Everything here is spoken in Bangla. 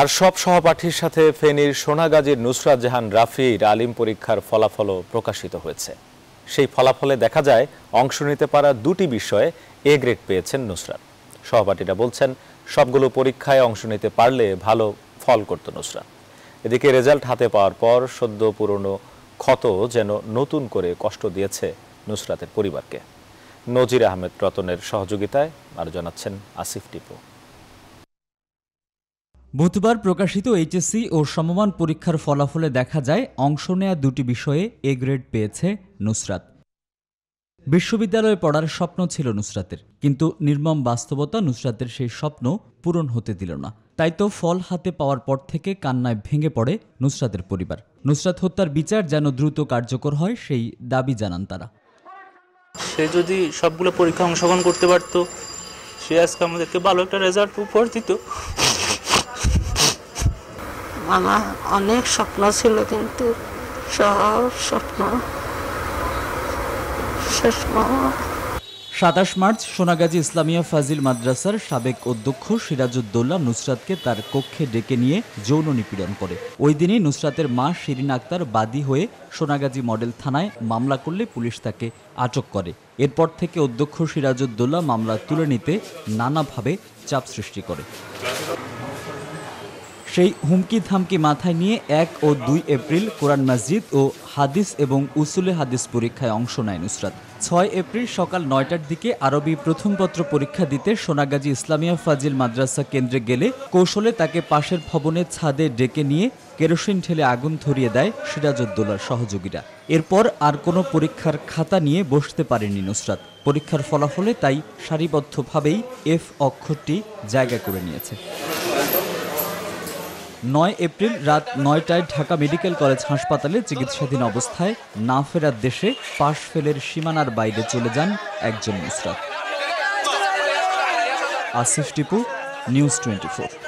আর সব সহপাঠীর সাথে ফেনীর সোনাগাজীর নুসরাত জাহান রাফির আলিম পরীক্ষার ফলাফলও প্রকাশিত হয়েছে সেই ফলাফলে দেখা যায় অংশ নিতে পারা দুটি বিষয়ে এ গ্রেড পেয়েছেন নুসরাত সহপাঠীরা বলছেন সবগুলো পরীক্ষায় অংশ নিতে পারলে ভালো ফল করত নুসরাত এদিকে রেজাল্ট হাতে পাওয়ার পর সদ্য পুরনো ক্ষত যেন নতুন করে কষ্ট দিয়েছে নুসরাতের পরিবারকে নজির আহমেদ রতনের সহযোগিতায় আর জানাচ্ছেন আসিফ টিপু বুধবার প্রকাশিত এইচএসসি ও সমমান পরীক্ষার ফলাফলে দেখা যায় অংশ নেয়া দুটি বিষয়ে এ গ্রেড পেয়েছে নুসরাত বিশ্ববিদ্যালয়ে পড়ার স্বপ্ন ছিল নুসরাতের কিন্তু নির্মম বাস্তবতা নুসরাতের সেই স্বপ্ন পূরণ হতে দিল না তাই তো ফল হাতে পাওয়ার পর থেকে কান্নায় ভেঙে পড়ে নুসরাতের পরিবার নুসরাত হত্যার বিচার যেন দ্রুত কার্যকর হয় সেই দাবি জানান তারা সে যদি সবগুলো পরীক্ষা অংশগ্রহণ করতে পারতো সে আজকে আমাদেরকে ভালো একটা রেজাল্ট উপহার দিত আমার অনেক স্বপ্ন ছিল কিন্তু সব স্বপ্ন সাতাশ মার্চ সোনাগাজী ইসলামিয়া ফাজিল মাদ্রাসার সাবেক অধ্যক্ষ সিরাজউদ্দৌলা নুসরাতকে তার কক্ষে ডেকে নিয়ে যৌন নিপীড়ন করে ওই দিনই নুসরাতের মা শিরিন আক্তার বাদী হয়ে সোনাগাজী মডেল থানায় মামলা করলে পুলিশ তাকে আটক করে এরপর থেকে অধ্যক্ষ সিরাজউদ্দৌলা মামলা তুলে নিতে নানাভাবে চাপ সৃষ্টি করে সেই হুমকি ধামকি মাথায় নিয়ে এক ও দুই এপ্রিল কোরআন মসজিদ ও হাদিস এবং উসুলে হাদিস পরীক্ষায় অংশ নেয় নুসরাত ছয় এপ্রিল সকাল নয়টার দিকে আরবি প্রথমপত্র পরীক্ষা দিতে সোনাগাজী ইসলামিয়া ফাজিল মাদ্রাসা কেন্দ্রে গেলে কৌশলে তাকে পাশের ভবনের ছাদে ডেকে নিয়ে কেরোসিন ঠেলে আগুন ধরিয়ে দেয় সিরাজউদ্দৌলার সহযোগীরা এরপর আর কোনো পরীক্ষার খাতা নিয়ে বসতে পারেনি নুসরাত পরীক্ষার ফলাফলে তাই সারিবদ্ধভাবেই এফ অক্ষরটি জায়গা করে নিয়েছে নয় এপ্রিল রাত নয়টায় ঢাকা মেডিকেল কলেজ হাসপাতালে চিকিৎসাধীন অবস্থায় না ফেরার দেশে পাশ ফেলের সীমানার বাইরে চলে যান একজন নুসরাত আসিফ টিপু নিউজ টোয়েন্টি